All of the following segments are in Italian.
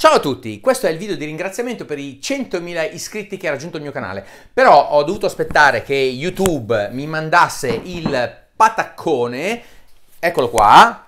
Ciao a tutti, questo è il video di ringraziamento per i 100.000 iscritti che ha raggiunto il mio canale, però ho dovuto aspettare che YouTube mi mandasse il pataccone, eccolo qua,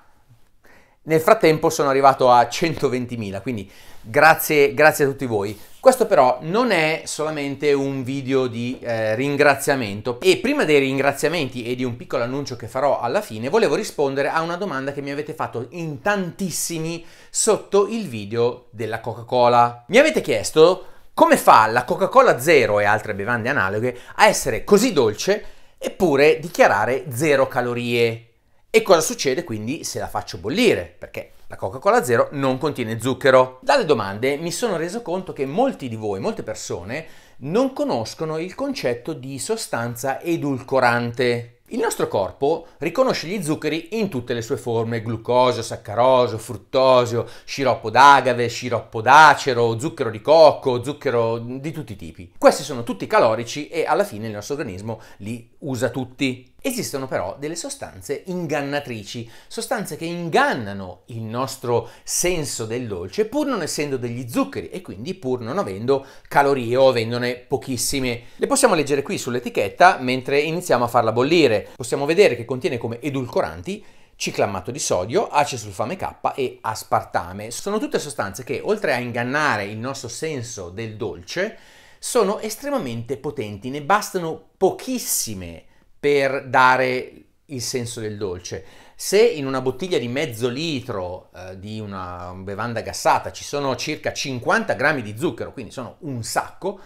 nel frattempo sono arrivato a 120.000, quindi grazie, grazie a tutti voi. Questo però non è solamente un video di eh, ringraziamento e prima dei ringraziamenti e di un piccolo annuncio che farò alla fine volevo rispondere a una domanda che mi avete fatto in tantissimi sotto il video della Coca-Cola. Mi avete chiesto come fa la Coca-Cola Zero e altre bevande analoghe a essere così dolce eppure dichiarare zero calorie e cosa succede quindi se la faccio bollire? Perché la Coca-Cola Zero non contiene zucchero. Dalle domande mi sono reso conto che molti di voi, molte persone, non conoscono il concetto di sostanza edulcorante. Il nostro corpo riconosce gli zuccheri in tutte le sue forme, glucosio, saccarosio, fruttosio, sciroppo d'agave, sciroppo d'acero, zucchero di cocco, zucchero di tutti i tipi. Questi sono tutti calorici e alla fine il nostro organismo li usa tutti. Esistono però delle sostanze ingannatrici, sostanze che ingannano il nostro senso del dolce pur non essendo degli zuccheri e quindi pur non avendo calorie o avendone pochissime. Le possiamo leggere qui sull'etichetta mentre iniziamo a farla bollire. Possiamo vedere che contiene come edulcoranti ciclamato di sodio, acesulfame K e aspartame. Sono tutte sostanze che oltre a ingannare il nostro senso del dolce sono estremamente potenti, ne bastano pochissime per dare il senso del dolce. Se in una bottiglia di mezzo litro eh, di una bevanda gassata ci sono circa 50 grammi di zucchero, quindi sono un sacco,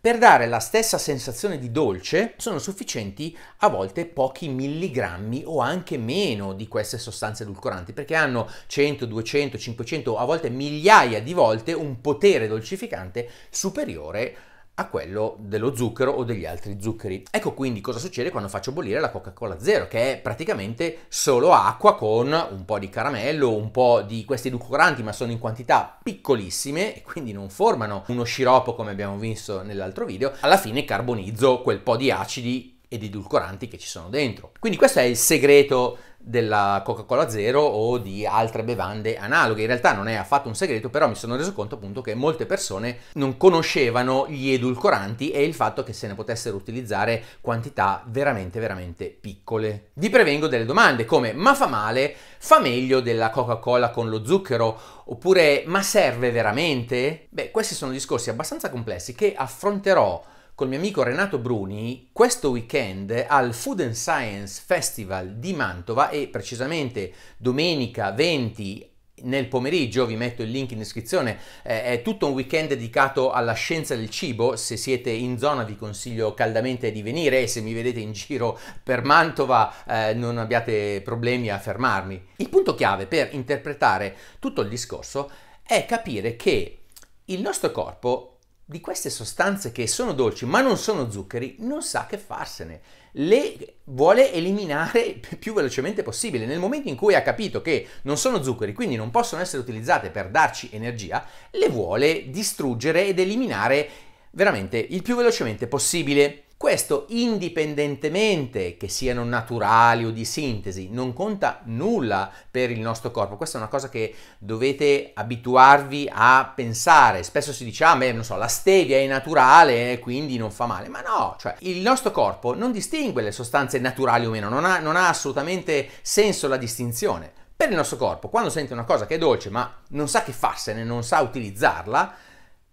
per dare la stessa sensazione di dolce sono sufficienti a volte pochi milligrammi o anche meno di queste sostanze edulcoranti perché hanno 100, 200, 500, a volte migliaia di volte un potere dolcificante superiore a a quello dello zucchero o degli altri zuccheri. Ecco quindi cosa succede quando faccio bollire la Coca-Cola Zero, che è praticamente solo acqua con un po' di caramello, un po' di questi edulcoranti, ma sono in quantità piccolissime e quindi non formano uno sciroppo come abbiamo visto nell'altro video. Alla fine carbonizzo quel po' di acidi ed edulcoranti che ci sono dentro. Quindi questo è il segreto della Coca-Cola Zero o di altre bevande analoghe. In realtà non è affatto un segreto, però mi sono reso conto appunto che molte persone non conoscevano gli edulcoranti e il fatto che se ne potessero utilizzare quantità veramente veramente piccole. Vi prevengo delle domande come ma fa male? Fa meglio della Coca-Cola con lo zucchero? Oppure ma serve veramente? Beh, questi sono discorsi abbastanza complessi che affronterò col mio amico Renato Bruni questo weekend al Food and Science Festival di Mantova e precisamente domenica 20 nel pomeriggio, vi metto il link in descrizione, eh, è tutto un weekend dedicato alla scienza del cibo, se siete in zona vi consiglio caldamente di venire e se mi vedete in giro per Mantova eh, non abbiate problemi a fermarmi. Il punto chiave per interpretare tutto il discorso è capire che il nostro corpo di queste sostanze che sono dolci ma non sono zuccheri non sa che farsene, le vuole eliminare il più velocemente possibile. Nel momento in cui ha capito che non sono zuccheri, quindi non possono essere utilizzate per darci energia, le vuole distruggere ed eliminare veramente il più velocemente possibile. Questo indipendentemente che siano naturali o di sintesi, non conta nulla per il nostro corpo. Questa è una cosa che dovete abituarvi a pensare. Spesso si dice, ah, beh, non so, la stevia è naturale e eh, quindi non fa male. Ma no, cioè il nostro corpo non distingue le sostanze naturali o meno, non ha, non ha assolutamente senso la distinzione. Per il nostro corpo, quando sente una cosa che è dolce ma non sa che farsene, non sa utilizzarla,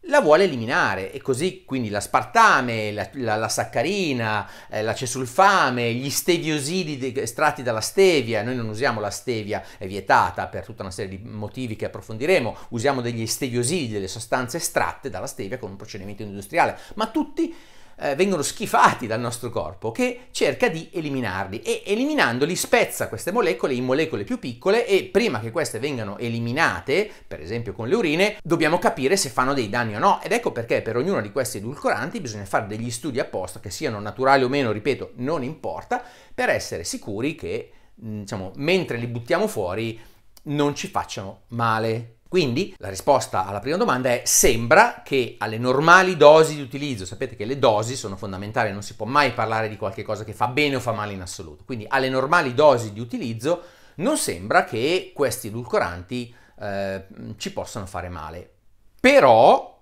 la vuole eliminare e così quindi l'aspartame, la, la, la saccarina, eh, la cesulfame, gli steviosidi estratti dalla stevia, noi non usiamo la stevia, è vietata per tutta una serie di motivi che approfondiremo, usiamo degli steviosidi, delle sostanze estratte dalla stevia con un procedimento industriale, ma tutti eh, vengono schifati dal nostro corpo che cerca di eliminarli e eliminandoli spezza queste molecole in molecole più piccole e prima che queste vengano eliminate, per esempio con le urine, dobbiamo capire se fanno dei danni o no ed ecco perché per ognuno di questi edulcoranti bisogna fare degli studi apposta che siano naturali o meno, ripeto, non importa, per essere sicuri che diciamo, mentre li buttiamo fuori non ci facciano male. Quindi la risposta alla prima domanda è sembra che alle normali dosi di utilizzo, sapete che le dosi sono fondamentali, non si può mai parlare di qualcosa che fa bene o fa male in assoluto, quindi alle normali dosi di utilizzo non sembra che questi edulcoranti eh, ci possano fare male. Però,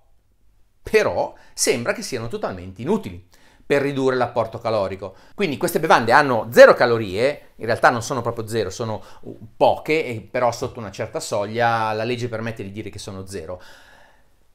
però sembra che siano totalmente inutili per ridurre l'apporto calorico. Quindi queste bevande hanno zero calorie, in realtà non sono proprio zero, sono poche, però sotto una certa soglia la legge permette di dire che sono zero.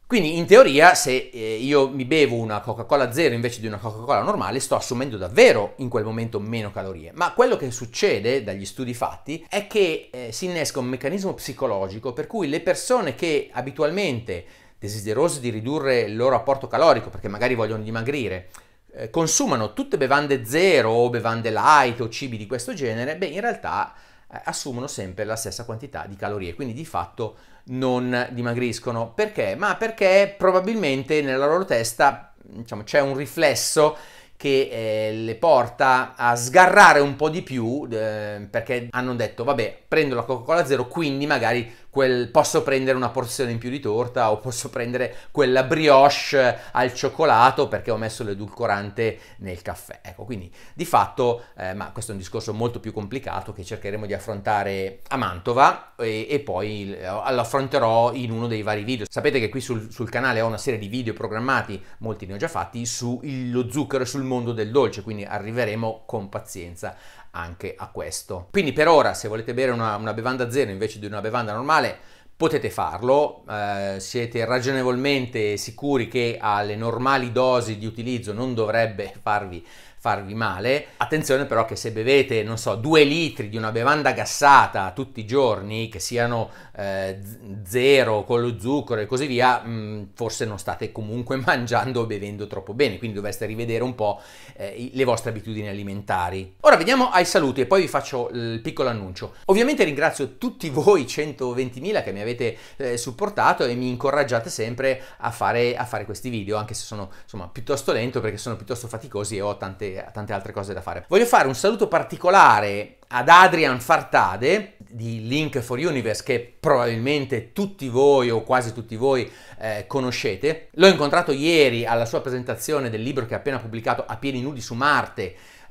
Quindi in teoria se eh, io mi bevo una Coca-Cola zero invece di una Coca-Cola normale sto assumendo davvero in quel momento meno calorie, ma quello che succede dagli studi fatti è che eh, si innesca un meccanismo psicologico per cui le persone che abitualmente desiderose di ridurre il loro apporto calorico perché magari vogliono dimagrire eh, consumano tutte bevande zero o bevande light o cibi di questo genere, beh, in realtà eh, assumono sempre la stessa quantità di calorie, quindi di fatto non dimagriscono. Perché? Ma perché probabilmente nella loro testa diciamo, c'è un riflesso che eh, le porta a sgarrare un po' di più eh, perché hanno detto vabbè prendo la Coca-Cola zero quindi magari quel posso prendere una porzione in più di torta o posso prendere quella brioche eh, al cioccolato perché ho messo l'edulcorante nel caffè. Ecco, quindi di fatto, eh, ma questo è un discorso molto più complicato che cercheremo di affrontare a Mantova e, e poi eh, lo affronterò in uno dei vari video. Sapete che qui sul, sul canale ho una serie di video programmati, molti ne ho già fatti, sullo zucchero e sul mondo del dolce, quindi arriveremo con pazienza anche a questo. Quindi per ora se volete bere una, una bevanda zero invece di una bevanda normale potete farlo, eh, siete ragionevolmente sicuri che alle normali dosi di utilizzo non dovrebbe farvi farvi male. Attenzione però che se bevete, non so, due litri di una bevanda gassata tutti i giorni, che siano eh, zero con lo zucchero e così via, mh, mm, forse non state comunque mangiando o bevendo troppo bene, quindi dovreste rivedere un po' eh, le vostre abitudini alimentari. Ora veniamo ai saluti e poi vi faccio il piccolo annuncio. Ovviamente ringrazio tutti voi 120.000 che mi avete eh, supportato e mi incoraggiate sempre a fare, a fare questi video, anche se sono insomma piuttosto lento perché sono piuttosto faticosi e ho tante tante, altre cose da fare. Voglio fare un saluto particolare ad Adrian Fartade di Link for Universe che probabilmente tutti voi o quasi tutti voi eh, conoscete. L'ho incontrato ieri alla sua presentazione del libro che ha appena pubblicato A pieni nudi su Marte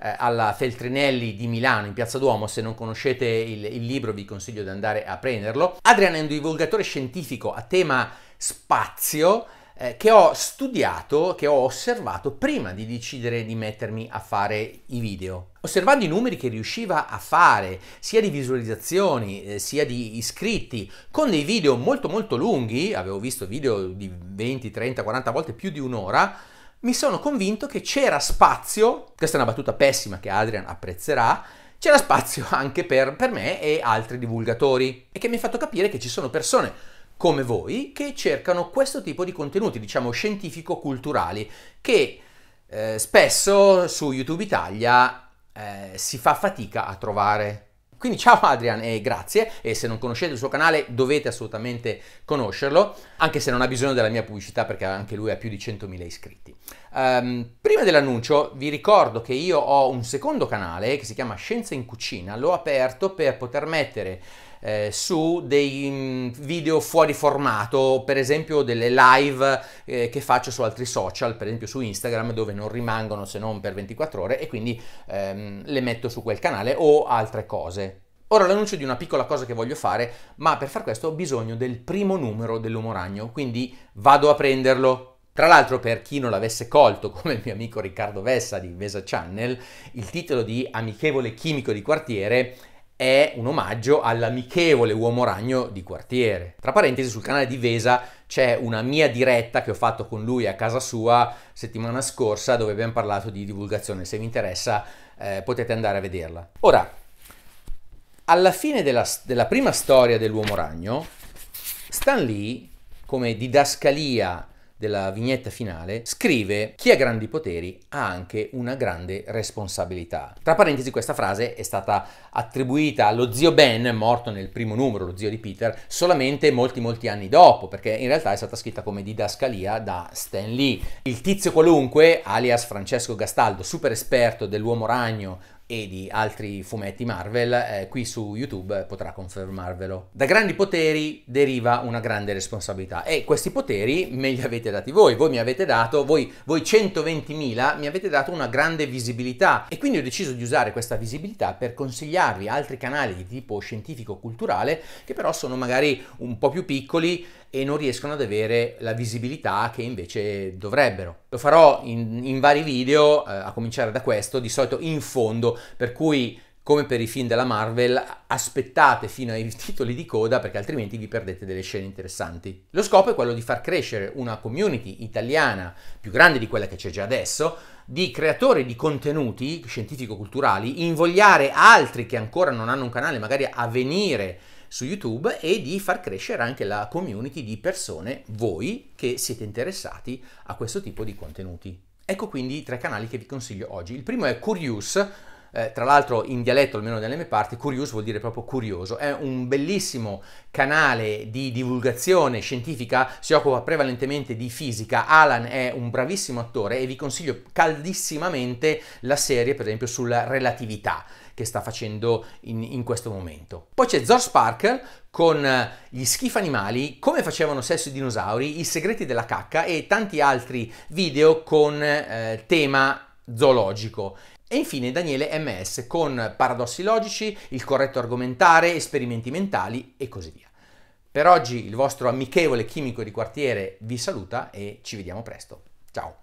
eh, alla Feltrinelli di Milano in Piazza Duomo, se non conoscete il, il libro vi consiglio di andare a prenderlo. Adrian è un divulgatore scientifico a tema spazio eh, che ho studiato, che ho osservato prima di decidere di mettermi a fare i video. Osservando i numeri che riusciva a fare, sia di visualizzazioni, eh, sia di iscritti, con dei video molto molto lunghi, avevo visto video di 20, 30, 40 volte più di un'ora, mi sono convinto che c'era spazio, questa è una battuta pessima che Adrian apprezzerà, c'era spazio anche per, per me e altri divulgatori e che mi ha fatto capire che ci sono persone come voi che cercano questo tipo di contenuti, diciamo scientifico-culturali, che eh, spesso su YouTube Italia eh, si fa fatica a trovare. Quindi ciao Adrian e grazie e se non conoscete il suo canale dovete assolutamente conoscerlo, anche se non ha bisogno della mia pubblicità perché anche lui ha più di 100.000 iscritti. Um, prima dell'annuncio vi ricordo che io ho un secondo canale che si chiama Scienza in Cucina, l'ho aperto per poter mettere eh, su dei mm, video fuori formato, per esempio delle live eh, che faccio su altri social, per esempio su Instagram, dove non rimangono se non per 24 ore e quindi ehm, le metto su quel canale o altre cose. Ora l'annuncio di una piccola cosa che voglio fare, ma per far questo ho bisogno del primo numero dell'Umoragno, quindi vado a prenderlo. Tra l'altro, per chi non l'avesse colto, come il mio amico Riccardo Vessa di Vesa Channel, il titolo di Amichevole Chimico di Quartiere è un omaggio all'amichevole uomo ragno di quartiere. Tra parentesi, sul canale di Vesa c'è una mia diretta che ho fatto con lui a casa sua settimana scorsa dove abbiamo parlato di divulgazione. Se vi interessa eh, potete andare a vederla. Ora, alla fine della, della prima storia dell'uomo ragno, Stan Lee, come didascalia della vignetta finale, scrive chi ha grandi poteri ha anche una grande responsabilità. Tra parentesi questa frase è stata attribuita allo zio Ben, morto nel primo numero, lo zio di Peter, solamente molti molti anni dopo, perché in realtà è stata scritta come didascalia da Stan Lee. Il tizio qualunque, alias Francesco Gastaldo, super esperto dell'uomo ragno e di altri fumetti Marvel, eh, qui su YouTube potrà confermarvelo. Da grandi poteri deriva una grande responsabilità e questi poteri me li avete dati voi, voi mi avete dato, voi, voi 120.000 mi avete dato una grande visibilità e quindi ho deciso di usare questa visibilità per consigliarvi altri canali di tipo scientifico-culturale che però sono magari un po' più piccoli, e non riescono ad avere la visibilità che invece dovrebbero. Lo farò in, in vari video, eh, a cominciare da questo, di solito in fondo, per cui come per i film della Marvel, aspettate fino ai titoli di coda perché altrimenti vi perdete delle scene interessanti. Lo scopo è quello di far crescere una community italiana più grande di quella che c'è già adesso, di creatori di contenuti scientifico-culturali, invogliare altri che ancora non hanno un canale magari a venire su YouTube e di far crescere anche la community di persone, voi, che siete interessati a questo tipo di contenuti. Ecco quindi i tre canali che vi consiglio oggi. Il primo è Curious, eh, tra l'altro in dialetto almeno dalle mie parti, Curious vuol dire proprio curioso, è un bellissimo canale di divulgazione scientifica, si occupa prevalentemente di fisica, Alan è un bravissimo attore e vi consiglio caldissimamente la serie per esempio sulla relatività che sta facendo in, in questo momento. Poi c'è Zor Sparkle con eh, gli schifi animali, come facevano sesso i dinosauri, i segreti della cacca e tanti altri video con eh, tema zoologico. E infine Daniele MS con paradossi logici, il corretto argomentare, esperimenti mentali e così via. Per oggi il vostro amichevole chimico di quartiere vi saluta e ci vediamo presto. Ciao!